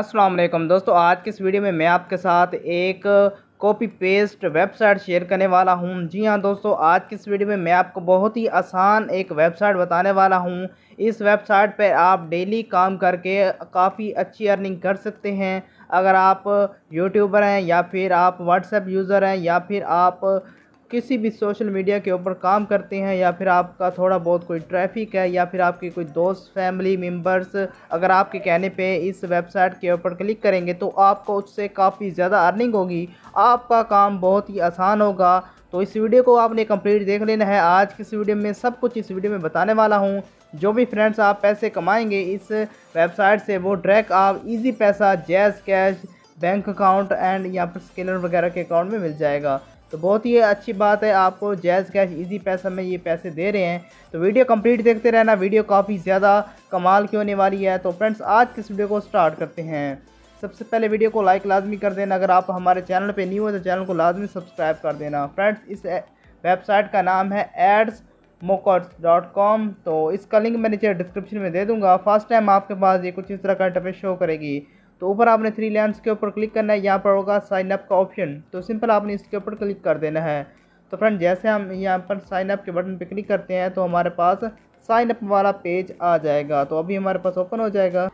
अस्सलाम वालेकुम दोस्तों आज की इस वीडियो में मैं आपके साथ एक कॉपी पेस्ट वेबसाइट शेयर करने वाला हूं जी हां दोस्तों आज की इस वीडियो में मैं आपको बहुत ही आसान एक वेबसाइट बताने वाला हूं इस वेबसाइट पर आप डेली काम करके काफ़ी अच्छी अर्निंग कर सकते हैं अगर आप यूट्यूबर हैं या फिर आप व्हाट्सएप यूज़र हैं या फिर आप किसी भी सोशल मीडिया के ऊपर काम करते हैं या फिर आपका थोड़ा बहुत कोई ट्रैफिक है या फिर आपके कोई दोस्त फैमिली मेम्बर्स अगर आपके कहने पे इस वेबसाइट के ऊपर क्लिक करेंगे तो आपको उससे काफ़ी ज़्यादा अर्निंग होगी आपका काम बहुत ही आसान होगा तो इस वीडियो को आपने कम्प्लीट देख लेना है आज की इस वीडियो में सब कुछ इस वीडियो में बताने वाला हूँ जो भी फ्रेंड्स आप पैसे कमाएंगे इस वेबसाइट से वो ड्रैक आप easy paisa jazz cash bank account and या फिर स्केलर वगैरह के अकाउंट में मिल जाएगा तो बहुत ही अच्छी बात है आपको जैज़ कैश इजी पैसा में ये पैसे दे रहे हैं तो वीडियो कंप्लीट देखते रहना वीडियो काफ़ी ज़्यादा कमाल की होने वाली है तो फ्रेंड्स आज किस वीडियो को स्टार्ट करते हैं सबसे पहले वीडियो को लाइक लाजमी कर देना अगर आप हमारे चैनल पर न्यू हो तो चैनल को लाजमी सब्सक्राइब कर देना फ्रेंड्स इस वेबसाइट का नाम है एड्स डॉट कॉम तो इसका लिंक मैं नीचे डिस्क्रिप्शन में दे दूंगा फर्स्ट टाइम आपके पास ये कुछ इस तरह का इंटरफेस शो करेगी तो ऊपर आपने थ्री लाइन्स के ऊपर क्लिक करना है यहाँ पर होगा साइन अप का ऑप्शन तो सिंपल आपने इसके ऊपर क्लिक कर देना है तो फ्रेंड जैसे हम यहाँ पर साइन अप के बटन पर क्लिक करते हैं तो हमारे पास साइनअप वाला पेज आ जाएगा तो अभी हमारे पास ओपन हो जाएगा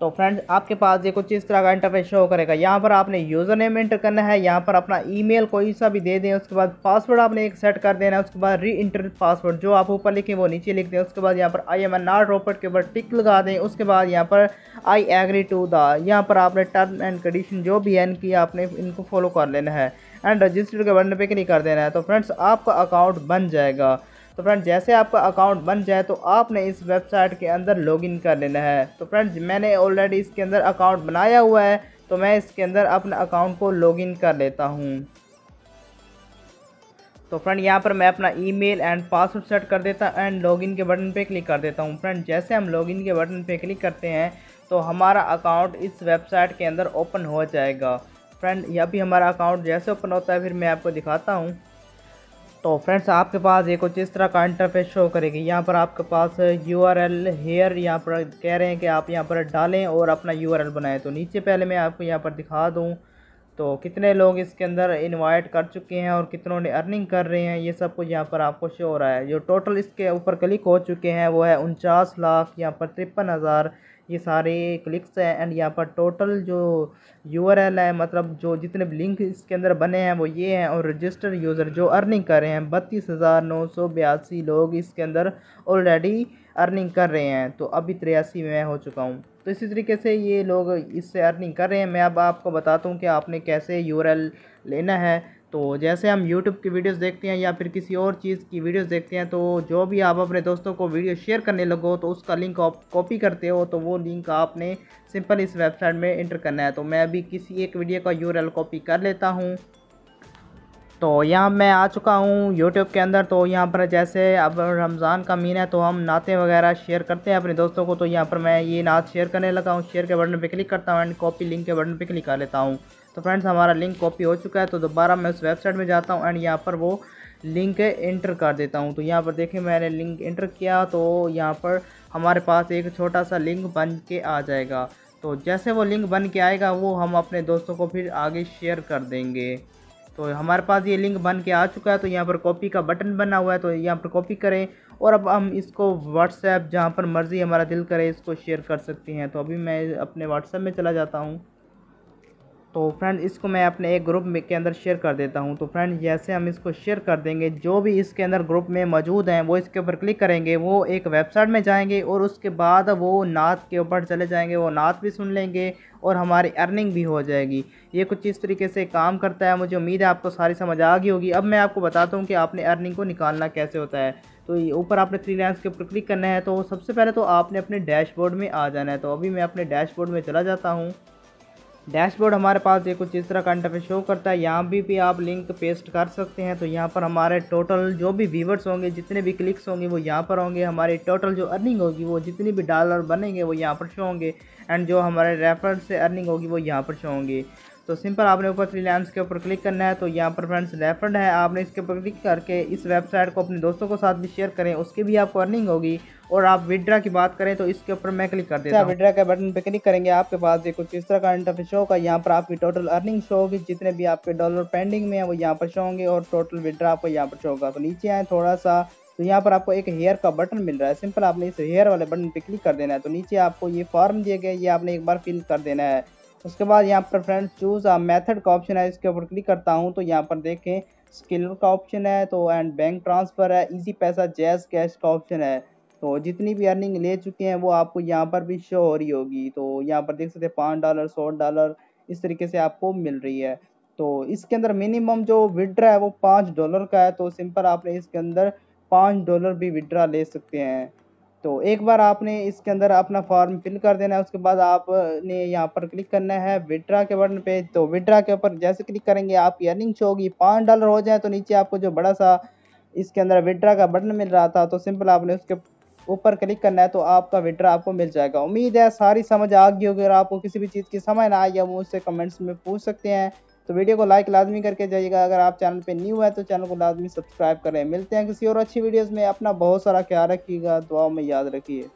तो फ्रेंड्स आपके पास ये कुछ इस तरह का इंटरफेस शो करेगा यहाँ पर आपने यूज़र नेम एंटर करना है यहाँ पर अपना ईमेल कोई सा भी दे दें उसके बाद पासवर्ड आपने एक सेट कर देना है उसके बाद री इंटर पासवर्ड जो आप ऊपर लिखें वो नीचे लिख दें उसके बाद यहाँ पर I am not a robot के ऊपर टिक लगा दें उसके बाद यहाँ पर आई एग्री टू द यहाँ पर आपने टर्म एंड कंडीशन जो भी है इनकी आपने इनको फॉलो कर लेना है एंड रजिस्टर के बटन पे क्लिक कर देना है तो फ्रेंड्स आपका अकाउंट बन जाएगा तो फ्रेंड जैसे आपका अकाउंट बन जाए तो आपने इस वेबसाइट के अंदर लॉगिन कर लेना है तो फ्रेंड्स मैंने ऑलरेडी इसके अंदर अकाउंट बनाया हुआ है तो मैं इसके अंदर अपना अकाउंट को लॉगिन कर लेता हूँ तो फ्रेंड यहाँ पर मैं अपना ईमेल एंड पासवर्ड सेट कर देता हूँ एंड लॉगिन के बटन पे क्लिक कर देता हूँ फ्रेंड जैसे हम लॉगिन के बटन पे क्लिक करते हैं तो हमारा अकाउंट इस वेबसाइट के अंदर ओपन हो जाएगा फ्रेंड यह भी हमारा अकाउंट जैसे ओपन होता है फिर मैं आपको दिखाता हूँ तो फ्रेंड्स आपके पास ये कुछ इस तरह का इंटरफेस शो करेगी यहाँ पर आपके पास यू आर एल हेयर यहाँ पर कह रहे हैं कि आप यहाँ पर डालें और अपना यू आर एल बनाएँ तो नीचे पहले मैं आपको यहाँ पर दिखा दूँ तो कितने लोग इसके अंदर इनवाइट कर चुके हैं और कितनों ने अर्निंग कर रहे हैं ये सब कुछ यहाँ पर आपको शो हो रहा है जो टोटल इसके ऊपर क्लिक हो चुके हैं वो है उनचास लाख यहाँ पर तिरपन हज़ार ये सारे क्लिक्स हैं एंड यहाँ पर टोटल जो यू है मतलब जो जितने भी लिंक इसके अंदर बने हैं वो ये हैं और रजिस्टर्ड यूज़र जो अर्निंग कर रहे हैं बत्तीस हज़ार नौ सौ बयासी लोग इसके अंदर ऑलरेडी अर्निंग कर रहे हैं तो अभी तिरासी में हो चुका हूँ तो इसी तरीके से ये लोग इससे अर्निंग कर रहे हैं मैं अब आपको बताता हूँ कि आपने कैसे यू लेना है तो जैसे हम यूट्यूब की वीडियोस देखते हैं या फिर किसी और चीज़ की वीडियोस देखते हैं तो जो भी आप अपने दोस्तों को वीडियो शेयर करने लगो तो उसका लिंक आप कॉपी करते हो तो वो लिंक आपने सिंपल इस वेबसाइट में इंटर करना है तो मैं अभी किसी एक वीडियो का यूआरएल कॉपी कर लेता हूँ तो यहाँ मैं आ चुका हूँ यूट्यूब के अंदर तो यहाँ पर जैसे अब रमज़ान का महीना है तो हम नाते वगैरह शेयर करते हैं अपने दोस्तों को तो यहाँ पर मैं ये नात शेयर करने लगा हूँ शेयर के बटन पे क्लिक करता हूँ एंड कॉपी लिंक के बटन पे क्लिक कर लेता हूँ तो फ्रेंड्स हमारा लिंक कॉपी हो चुका है तो दोबारा मैं उस वेबसाइट में जाता हूँ एंड यहाँ पर वो लिंक इंटर कर देता हूँ तो यहाँ पर देखें मैंने लिंक इंटर किया तो यहाँ पर हमारे पास एक छोटा सा लिंक बन के आ जाएगा तो जैसे वो लिंक बन के आएगा वो हम अपने दोस्तों को फिर आगे शेयर कर देंगे तो हमारे पास ये लिंक बन के आ चुका है तो यहाँ पर कॉपी का बटन बना हुआ है तो यहाँ पर कॉपी करें और अब हम इसको व्हाट्सएप जहाँ पर मर्ज़ी हमारा दिल करे इसको शेयर कर सकते हैं तो अभी मैं अपने व्हाट्सएप में चला जाता हूँ तो फ्रेंड इसको मैं अपने एक ग्रुप में के अंदर शेयर कर देता हूँ तो फ्रेंड जैसे हम इसको शेयर कर देंगे जो भी इसके अंदर ग्रुप में मौजूद हैं वो इसके ऊपर क्लिक करेंगे वो एक वेबसाइट में जाएंगे और उसके बाद वो नात के ऊपर चले जाएंगे वो नात भी सुन लेंगे और हमारी अर्निंग भी हो जाएगी ये कुछ इस तरीके से काम करता है मुझे उम्मीद है आपको सारी समझ आ गई होगी अब मैं आपको बताता हूँ कि आपने अर्निंग को निकालना कैसे होता है तो ऊपर आपने थ्री लाइन्स के ऊपर क्लिक करना है तो सबसे पहले तो आपने अपने डैशबोर्ड में आ जाना है तो अभी मैं अपने डैशबोर्ड में चला जाता हूँ डैशबोर्ड हमारे पास ये कुछ इस तरह का इंटरफेस शो करता है यहाँ भी भी आप लिंक पेस्ट कर सकते हैं तो यहाँ पर हमारे टोटल जो भी व्यूवर्स होंगे जितने भी क्लिक्स होंगे वो यहाँ पर होंगे हमारी टोटल जो अर्निंग होगी वो जितनी भी डॉलर बनेंगे वो यहाँ पर शो होंगे एंड जो हमारे रेफरेंस से अर्निंग होगी वो यहाँ पर शो होंगे तो सिंपल आपने ऊपर थ्री के ऊपर क्लिक करना है तो यहाँ पर फ्रेंड्स रेफरेंड है आपने इसके ऊपर क्लिक करके इस वेबसाइट को अपने दोस्तों के साथ भी शेयर करें उसकी भी आपको अर्निंग होगी और आप विड्रा की बात करें तो इसके ऊपर मैं क्लिक कर देता अच्छा, हूँ विड्रा के बटन पे क्लिक करेंगे आपके पास ये कुछ इस तरह का इंटरफेस शो होगा यहाँ पर आपकी टोटल अर्निंग शो होगी जितने भी आपके डॉलर पेंडिंग में है वो यहाँ पर शो होंगे और टोटल विड्रा आपको यहाँ पर शो होगा तो नीचे आए थोड़ा सा तो यहाँ पर आपको एक हेयर का बटन मिल रहा है सिंपल आपने इस हेयर वाले बटन पे क्लिक कर देना है तो नीचे आपको ये फॉर्म दिए गए ये आपने एक बार फिल कर देना है उसके बाद यहाँ पर फ्रेंड्स चूज़ आ मेथड का ऑप्शन है इसके ऊपर क्लिक करता हूँ तो यहाँ पर देखें स्किलर का ऑप्शन है तो एंड बैंक ट्रांसफ़र है इजी पैसा जैस कैश का ऑप्शन है तो जितनी भी अर्निंग ले चुके हैं वो आपको यहाँ पर भी शो हो रही होगी तो यहाँ पर देख सकते हैं पाँच डॉलर सौ डॉलर इस तरीके से आपको मिल रही है तो इसके अंदर मिनिमम जो विड्रा है वो पाँच डॉलर का है तो सिंपल आपने इसके अंदर पाँच डॉलर भी विड्रा ले सकते हैं तो एक बार आपने इसके अंदर अपना फॉर्म फिल कर देना है उसके बाद आपने यहाँ पर क्लिक करना है विड्रा के बटन पे तो विड्रा के ऊपर जैसे क्लिक करेंगे आपकी अर्निंग शो होगी पाँच डॉलर हो जाए तो नीचे आपको जो बड़ा सा इसके अंदर विड्रा का बटन मिल रहा था तो सिंपल आपने उसके ऊपर क्लिक करना है तो आपका विड्रा आपको मिल जाएगा उम्मीद है सारी समझ आ गई होगी अगर आपको किसी भी चीज़ की समझ ना आई है वो मुझसे कमेंट्स में पूछ सकते हैं तो वीडियो को लाइक लाजमी करके जाइएगा अगर आप चैनल पे न्यू है तो चैनल को लाजमी सब्सक्राइब करें मिलते हैं किसी और अच्छी वीडियोस में अपना बहुत सारा ख्याल रखिएगा दुआओं में याद रखिए